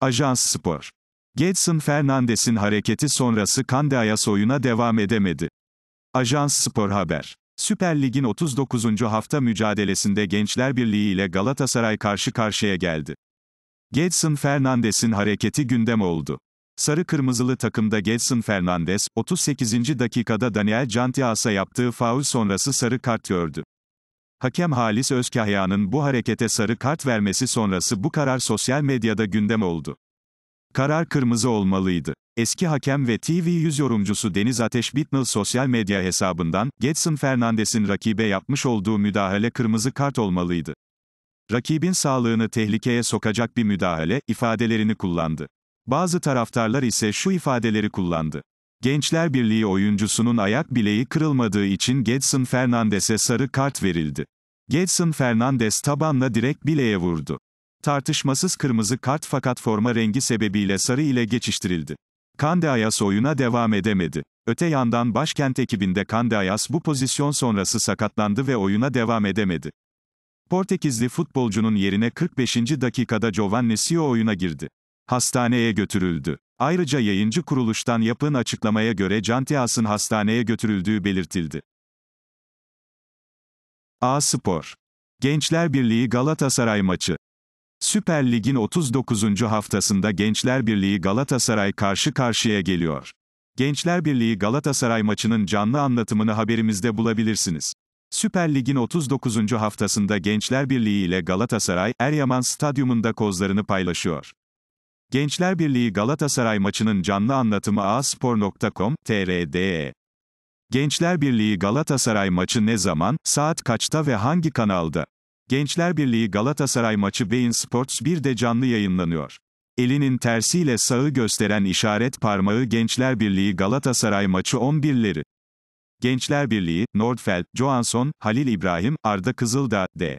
Ajans Spor. Gedson Fernandes'in hareketi sonrası Kandaya soyuna devam edemedi. Ajans Spor Haber. Süper Lig'in 39. hafta mücadelesinde Gençler Birliği ile Galatasaray karşı karşıya geldi. Gedson Fernandes'in hareketi gündem oldu. Sarı kırmızılı takımda Gedson Fernandes, 38. dakikada Daniel Cantias'a yaptığı faul sonrası sarı kart gördü. Hakem Halis Özkahya'nın bu harekete sarı kart vermesi sonrası bu karar sosyal medyada gündem oldu. Karar kırmızı olmalıydı. Eski hakem ve TV100 yorumcusu Deniz Ateş Bitnal sosyal medya hesabından, Getson Fernandes'in rakibe yapmış olduğu müdahale kırmızı kart olmalıydı. Rakibin sağlığını tehlikeye sokacak bir müdahale ifadelerini kullandı. Bazı taraftarlar ise şu ifadeleri kullandı. Gençler Birliği oyuncusunun ayak bileği kırılmadığı için Gedson Fernandes'e sarı kart verildi. Gedson Fernandes tabanla direkt bileğe vurdu. Tartışmasız kırmızı kart fakat forma rengi sebebiyle sarı ile geçiştirildi. Kande Ayas oyuna devam edemedi. Öte yandan başkent ekibinde Kande Ayas bu pozisyon sonrası sakatlandı ve oyuna devam edemedi. Portekizli futbolcunun yerine 45. dakikada Giovanni Sio oyuna girdi. Hastaneye götürüldü. Ayrıca yayıncı kuruluştan yapılan açıklamaya göre Cantias'ın hastaneye götürüldüğü belirtildi. A Spor Gençler Birliği Galatasaray maçı Süper Lig'in 39. haftasında Gençler Birliği Galatasaray karşı karşıya geliyor. Gençler Birliği Galatasaray maçının canlı anlatımını haberimizde bulabilirsiniz. Süper Lig'in 39. haftasında Gençler Birliği ile Galatasaray, Eryaman Stadyumunda kozlarını paylaşıyor. Gençler Birliği Galatasaray maçının canlı anlatımı a.spor.com aspor.com.tr'de. Gençler Birliği Galatasaray maçı ne zaman, saat kaçta ve hangi kanalda? Gençler Birliği Galatasaray maçı Beyin Sports 1'de canlı yayınlanıyor. Elinin tersiyle sağı gösteren işaret parmağı Gençler Birliği Galatasaray maçı 11'leri. Gençler Birliği, Nordfeld, Johansson, Halil İbrahim, Arda Kızıldağ, D.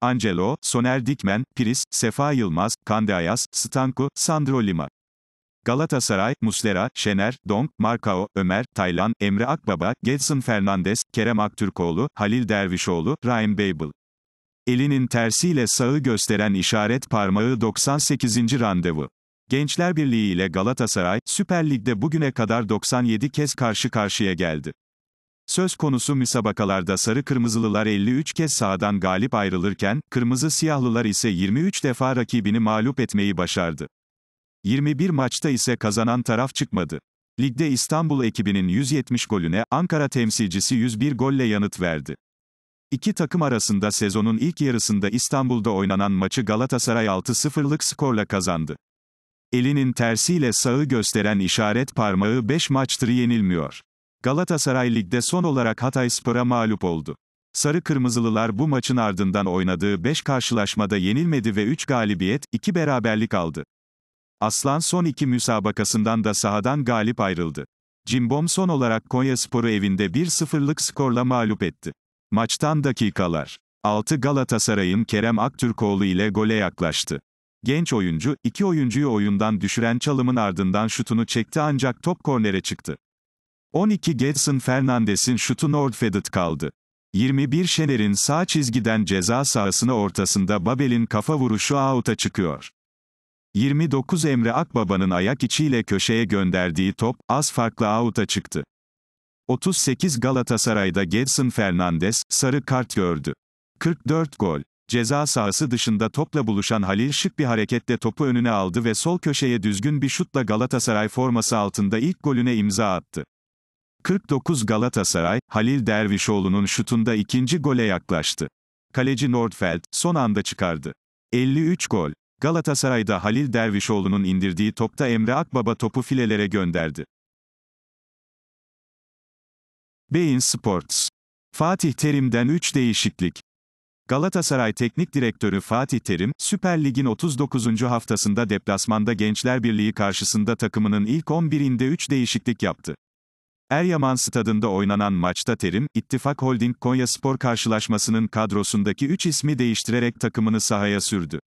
Angelo, Soner Dikmen, Piris, Sefa Yılmaz, Kandeayas, Stanku, Sandro Lima. Galatasaray, Muslera, Şener, Donk, Markao, Ömer, Taylan, Emre Akbaba, Gelson Fernandes, Kerem Aktürkoğlu, Halil Dervişoğlu, Ryan Babel. Elinin tersiyle sağı gösteren işaret parmağı 98. randevu. Gençler Birliği ile Galatasaray, Süper Lig'de bugüne kadar 97 kez karşı karşıya geldi. Söz konusu müsabakalarda sarı-kırmızılılar 53 kez sahadan galip ayrılırken, kırmızı-siyahlılar ise 23 defa rakibini mağlup etmeyi başardı. 21 maçta ise kazanan taraf çıkmadı. Ligde İstanbul ekibinin 170 golüne Ankara temsilcisi 101 golle yanıt verdi. İki takım arasında sezonun ilk yarısında İstanbul'da oynanan maçı Galatasaray 6-0'lık skorla kazandı. Elinin tersiyle sağı gösteren işaret parmağı 5 maçtır yenilmiyor. Galatasaray Lig'de son olarak Hatay Spor'a mağlup oldu. Sarı Kırmızılılar bu maçın ardından oynadığı 5 karşılaşmada yenilmedi ve 3 galibiyet, 2 beraberlik aldı. Aslan son iki müsabakasından da sahadan galip ayrıldı. Cimbom son olarak Konyaspor'u evinde 1-0'lık skorla mağlup etti. Maçtan dakikalar. 6 Galatasaray'ın Kerem Aktürkoğlu ile gole yaklaştı. Genç oyuncu, iki oyuncuyu oyundan düşüren çalımın ardından şutunu çekti ancak top kornere çıktı. 12 Getson Fernandes'in şutu Nordfedet kaldı. 21 Şener'in sağ çizgiden ceza sahasına ortasında Babel'in kafa vuruşu out'a çıkıyor. 29 Emre Akbaba'nın ayak içiyle köşeye gönderdiği top, az farklı out'a çıktı. 38 Galatasaray'da Gedson Fernandes, sarı kart gördü. 44 gol. Ceza sahası dışında topla buluşan Halil şık bir hareketle topu önüne aldı ve sol köşeye düzgün bir şutla Galatasaray forması altında ilk golüne imza attı. 49 Galatasaray, Halil Dervişoğlu'nun şutunda ikinci gole yaklaştı. Kaleci Nordfeld, son anda çıkardı. 53 gol. Galatasaray'da Halil Dervişoğlu'nun indirdiği topta Emre Akbaba topu filelere gönderdi. Beyin Sports. Fatih Terim'den 3 değişiklik. Galatasaray Teknik Direktörü Fatih Terim, Süper Lig'in 39. haftasında deplasmanda Gençler Birliği karşısında takımının ilk 11'inde 3 değişiklik yaptı. Eryaman stadında oynanan maçta Terim, İttifak Holding Konya Spor karşılaşmasının kadrosundaki 3 ismi değiştirerek takımını sahaya sürdü.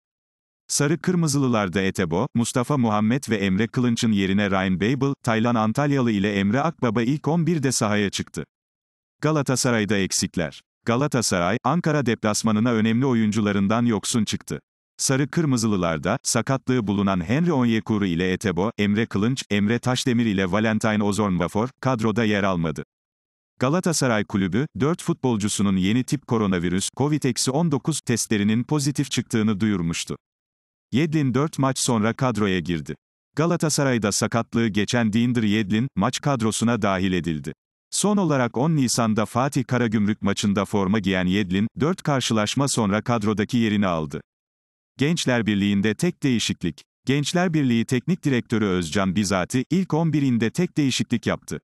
Sarı Kırmızılılarda Etebo, Mustafa Muhammed ve Emre Kılınç'ın yerine Ryan Babel, Taylan Antalyalı ile Emre Akbaba ilk 11'de sahaya çıktı. Galatasaray'da eksikler. Galatasaray, Ankara deplasmanına önemli oyuncularından yoksun çıktı. Sarı Kırmızılılarda, sakatlığı bulunan Henry Onyekuru ile Etebo, Emre Kılınç, Emre Taşdemir ile Valentine Ozornvafor, kadroda yer almadı. Galatasaray Kulübü, 4 futbolcusunun yeni tip koronavirüs, COVID-19 testlerinin pozitif çıktığını duyurmuştu. Yedlin 4 maç sonra kadroya girdi. Galatasaray'da sakatlığı geçen Dinder Yedlin, maç kadrosuna dahil edildi. Son olarak 10 Nisan'da Fatih Karagümrük maçında forma giyen Yedlin, 4 karşılaşma sonra kadrodaki yerini aldı. Gençler Birliği'nde tek değişiklik. Gençler Birliği Teknik Direktörü Özcan Bizati, ilk 11'inde tek değişiklik yaptı.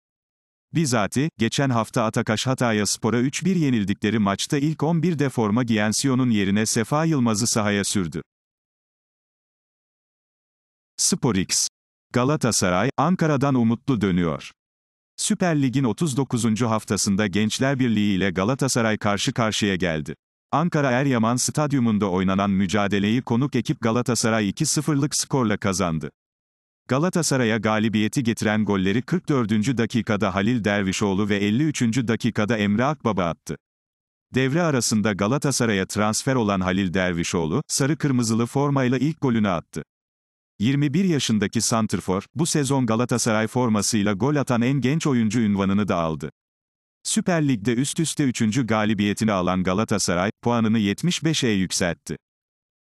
Bizati, geçen hafta Atakaş Hatay'a Spor'a 3-1 yenildikleri maçta ilk 11'de forma giyen Sion'un yerine Sefa Yılmaz'ı sahaya sürdü. SporX. Galatasaray, Ankara'dan umutlu dönüyor. Süper Lig'in 39. haftasında Gençler Birliği ile Galatasaray karşı karşıya geldi. Ankara Eryaman Stadyumunda oynanan mücadeleyi konuk ekip Galatasaray 2-0'lık skorla kazandı. Galatasaray'a galibiyeti getiren golleri 44. dakikada Halil Dervişoğlu ve 53. dakikada Emre Akbaba attı. Devre arasında Galatasaray'a transfer olan Halil Dervişoğlu, sarı kırmızılı formayla ilk golünü attı. 21 yaşındaki Santrfor, bu sezon Galatasaray formasıyla gol atan en genç oyuncu ünvanını da aldı. Süper Lig'de üst üste 3. galibiyetini alan Galatasaray, puanını 75'e yükseltti.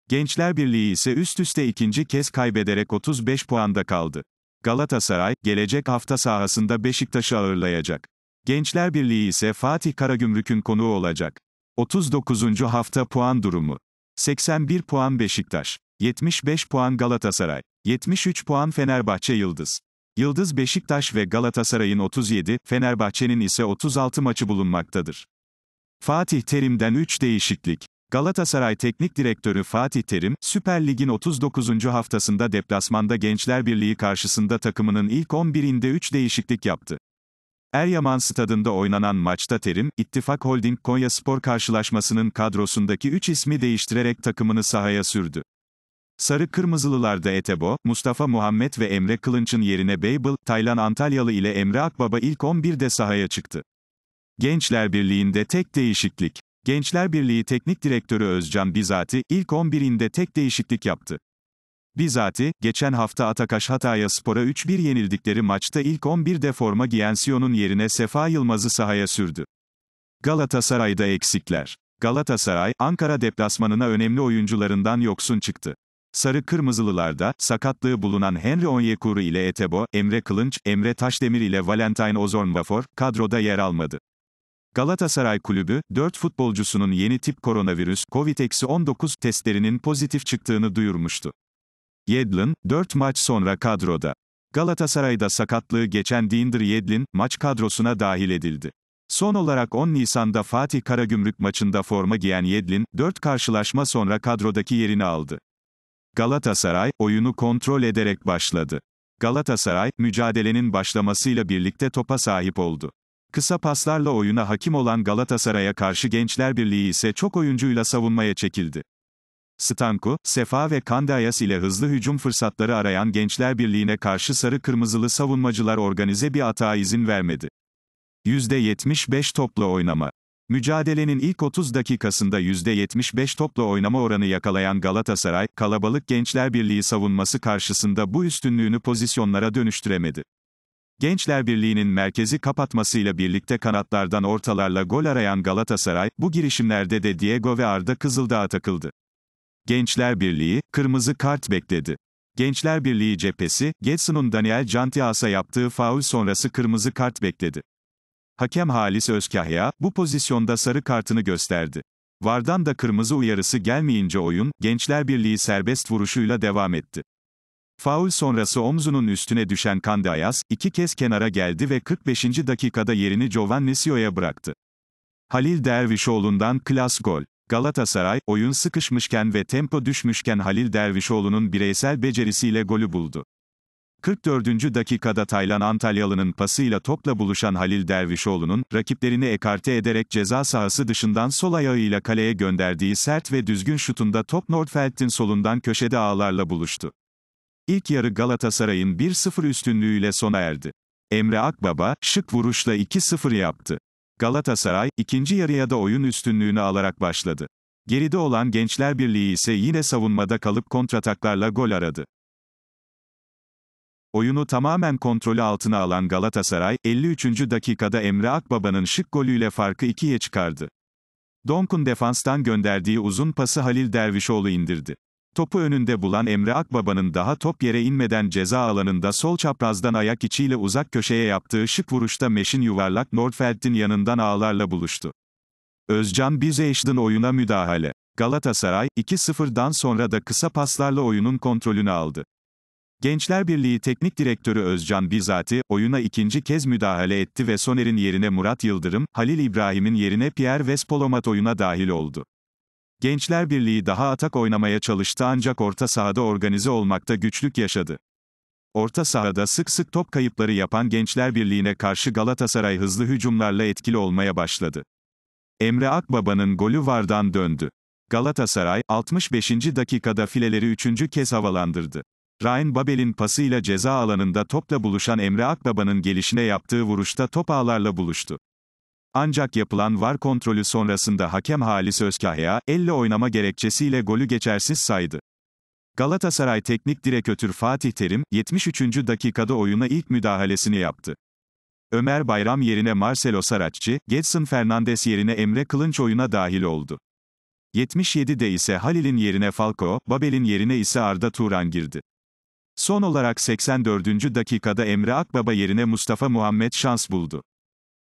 Gençler Birliği ise üst üste ikinci kez kaybederek 35 puanda kaldı. Galatasaray, gelecek hafta sahasında Beşiktaş'ı ağırlayacak. Gençler Birliği ise Fatih Karagümrük'ün konuğu olacak. 39. hafta puan durumu. 81 puan Beşiktaş, 75 puan Galatasaray, 73 puan Fenerbahçe Yıldız. Yıldız Beşiktaş ve Galatasaray'ın 37, Fenerbahçe'nin ise 36 maçı bulunmaktadır. Fatih Terim'den 3 değişiklik. Galatasaray Teknik Direktörü Fatih Terim, Süper Lig'in 39. haftasında deplasmanda Gençler Birliği karşısında takımının ilk 11'inde 3 değişiklik yaptı. Eryaman Stadında oynanan maçta Terim, İttifak Holding Konya Spor karşılaşmasının kadrosundaki 3 ismi değiştirerek takımını sahaya sürdü. Sarı Kırmızılılarda Etebo, Mustafa Muhammed ve Emre Kılınç'ın yerine Beybel, Taylan Antalyalı ile Emre Akbaba ilk 11'de sahaya çıktı. Gençler Birliği'nde tek değişiklik. Gençler Birliği Teknik Direktörü Özcan Bizati, ilk 11'inde tek değişiklik yaptı. Bizati, geçen hafta Atakaş Hataya Spor'a 3-1 yenildikleri maçta ilk 11'de forma giyen Sion'un yerine Sefa Yılmaz'ı sahaya sürdü. Galatasaray'da eksikler. Galatasaray, Ankara deplasmanına önemli oyuncularından yoksun çıktı. Sarı Kırmızılılarda, sakatlığı bulunan Henry Onyekuru ile Etebo, Emre Kılınç, Emre Taşdemir ile Valentine Ozornvafor, kadroda yer almadı. Galatasaray Kulübü, 4 futbolcusunun yeni tip koronavirüs, COVID-19 testlerinin pozitif çıktığını duyurmuştu. Yedlin, 4 maç sonra kadroda. Galatasaray'da sakatlığı geçen Dinder Yedlin, maç kadrosuna dahil edildi. Son olarak 10 Nisan'da Fatih Karagümrük maçında forma giyen Yedlin, 4 karşılaşma sonra kadrodaki yerini aldı. Galatasaray, oyunu kontrol ederek başladı. Galatasaray, mücadelenin başlamasıyla birlikte topa sahip oldu. Kısa paslarla oyuna hakim olan Galatasaray'a karşı Gençler Birliği ise çok oyuncuyla savunmaya çekildi. Stanku, Sefa ve Kandayas ile hızlı hücum fırsatları arayan Gençler Birliği'ne karşı sarı-kırmızılı savunmacılar organize bir atağa izin vermedi. %75 topla oynama. Mücadelenin ilk 30 dakikasında %75 topla oynama oranı yakalayan Galatasaray, kalabalık Gençler Birliği savunması karşısında bu üstünlüğünü pozisyonlara dönüştüremedi. Gençler Birliği'nin merkezi kapatmasıyla birlikte kanatlardan ortalarla gol arayan Galatasaray, bu girişimlerde de Diego ve Arda Kızıldağ'a takıldı. Gençler Birliği, kırmızı kart bekledi. Gençler Birliği cephesi, Getson'un Daniel Cantias'a yaptığı faul sonrası kırmızı kart bekledi. Hakem Halis Özkahya, bu pozisyonda sarı kartını gösterdi. Vardan da kırmızı uyarısı gelmeyince oyun, Gençler Birliği serbest vuruşuyla devam etti. Faul sonrası omzunun üstüne düşen Kandayas, iki kez kenara geldi ve 45. dakikada yerini Giovanni Sio'ya bıraktı. Halil Dervişoğlu'ndan klas gol. Galatasaray, oyun sıkışmışken ve tempo düşmüşken Halil Dervişoğlu'nun bireysel becerisiyle golü buldu. 44. dakikada Taylan Antalyalı'nın pasıyla topla buluşan Halil Dervişoğlu'nun, rakiplerini ekarte ederek ceza sahası dışından sol ayağıyla kaleye gönderdiği sert ve düzgün şutunda top Nordfeld'in solundan köşede ağlarla buluştu. İlk yarı Galatasaray'ın 1-0 üstünlüğüyle sona erdi. Emre Akbaba, şık vuruşla 2-0 yaptı. Galatasaray, ikinci yarıya da oyun üstünlüğünü alarak başladı. Geride olan Gençler Birliği ise yine savunmada kalıp kontrataklarla gol aradı. Oyunu tamamen kontrolü altına alan Galatasaray, 53. dakikada Emre Akbaba'nın şık golüyle farkı 2'ye çıkardı. Donkun defanstan gönderdiği uzun pası Halil Dervişoğlu indirdi. Topu önünde bulan Emre Akbaba'nın daha top yere inmeden ceza alanında sol çaprazdan ayak içiyle uzak köşeye yaptığı şık vuruşta meşin yuvarlak Nordfeld'in yanından ağlarla buluştu. Özcan Bizeş'in oyuna müdahale. Galatasaray, 2-0'dan sonra da kısa paslarla oyunun kontrolünü aldı. Gençler Birliği Teknik Direktörü Özcan Bizati, oyuna ikinci kez müdahale etti ve Soner'in yerine Murat Yıldırım, Halil İbrahim'in yerine Pierre Vespolomat oyuna dahil oldu. Gençler Birliği daha atak oynamaya çalıştı ancak orta sahada organize olmakta güçlük yaşadı. Orta sahada sık sık top kayıpları yapan Gençler Birliği'ne karşı Galatasaray hızlı hücumlarla etkili olmaya başladı. Emre Akbaba'nın golü vardan döndü. Galatasaray, 65. dakikada fileleri üçüncü kez havalandırdı. Ryan Babel'in pasıyla ceza alanında topla buluşan Emre Akbaba'nın gelişine yaptığı vuruşta top ağlarla buluştu. Ancak yapılan var kontrolü sonrasında hakem Halis Özkahya, elle oynama gerekçesiyle golü geçersiz saydı. Galatasaray teknik direktörü Fatih Terim, 73. dakikada oyuna ilk müdahalesini yaptı. Ömer Bayram yerine Marcelo Saracchi, Gedson Fernandes yerine Emre Kılınç oyuna dahil oldu. 77'de ise Halil'in yerine Falco, Babel'in yerine ise Arda Turan girdi. Son olarak 84. dakikada Emre Akbaba yerine Mustafa Muhammed şans buldu.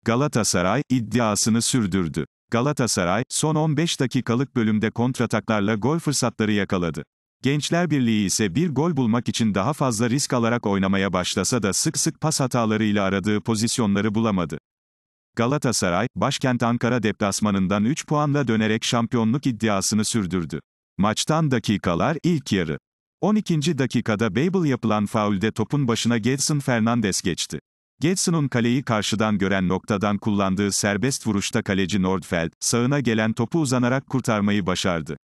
Galatasaray, iddiasını sürdürdü. Galatasaray, son 15 dakikalık bölümde kontrataklarla gol fırsatları yakaladı. Gençler Birliği ise bir gol bulmak için daha fazla risk alarak oynamaya başlasa da sık sık pas hatalarıyla aradığı pozisyonları bulamadı. Galatasaray, başkent Ankara deplasmanından 3 puanla dönerek şampiyonluk iddiasını sürdürdü. Maçtan dakikalar ilk yarı. 12. dakikada Babel yapılan faulde topun başına Gedson Fernandes geçti. Gedson'un kaleyi karşıdan gören noktadan kullandığı serbest vuruşta kaleci Nordfeld, sağına gelen topu uzanarak kurtarmayı başardı.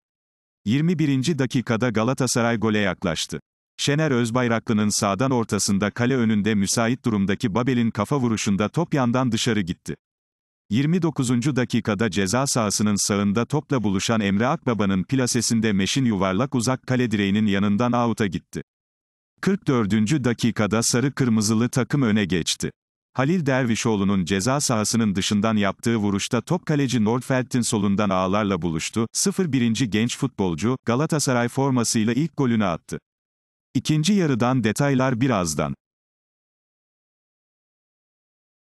21. dakikada Galatasaray gole yaklaştı. Şener Özbayraklı'nın sağdan ortasında kale önünde müsait durumdaki Babel'in kafa vuruşunda top yandan dışarı gitti. 29. dakikada ceza sahasının sağında topla buluşan Emre Akbaba'nın plasesinde meşin yuvarlak uzak kale direğinin yanından avuta gitti. 44. dakikada sarı kırmızılı takım öne geçti. Halil Dervişoğlu'nun ceza sahasının dışından yaptığı vuruşta top kaleci Nordfeld'in solundan ağlarla buluştu. 01. genç futbolcu Galatasaray formasıyla ilk golünü attı. İkinci yarıdan detaylar birazdan.